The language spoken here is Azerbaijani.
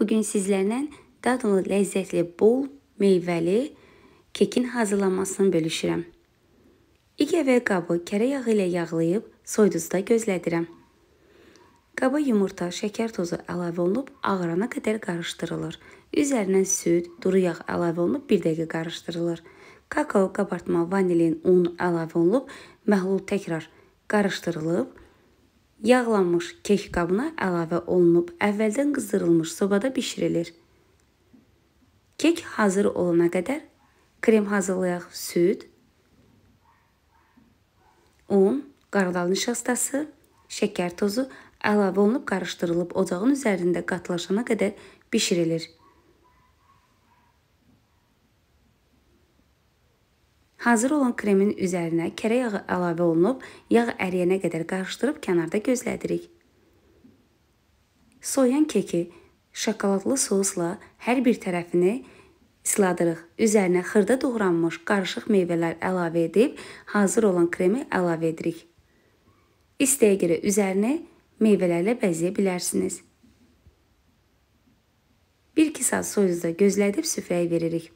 Bugün sizlərlə dadlı, ləzzətli, bol meyvəli kekin hazırlanmasını bölüşürəm. İlk əvvəl qabı kərə yağı ilə yağlayıb soyduzuda gözlədirəm. Qaba yumurta, şəkər tozu əlavə olunub ağarana qədər qarışdırılır. Üzərinə süd, duru yağ əlavə olunub 1 dəqiqə qarışdırılır. Kakao qabartma, vanilin, un əlavə olunub məhlul təkrar qarışdırılıb Yağlanmış kek qabına əlavə olunub əvvəldən qızdırılmış sobada bişirilir. Kek hazır olana qədər krem hazırlayaq süd, un, qardal nişastası, şəkər tozu əlavə olunub qarışdırılıb ocağın üzərində qatlaşana qədər bişirilir. Hazır olan kremin üzərinə kərə yağı əlavə olunub, yağ əriyənə qədər qarışdırıb kənarda gözlədirik. Soyan keki şokoladlı sosla hər bir tərəfini isladırıq. Üzərinə xırda doğranmış qarışıq meyvələr əlavə edib, hazır olan kremi əlavə edirik. İstəyə görə üzərini meyvələrlə bəzəyə bilərsiniz. 1-2 saat soyuzda gözlədib süfrəyə veririk.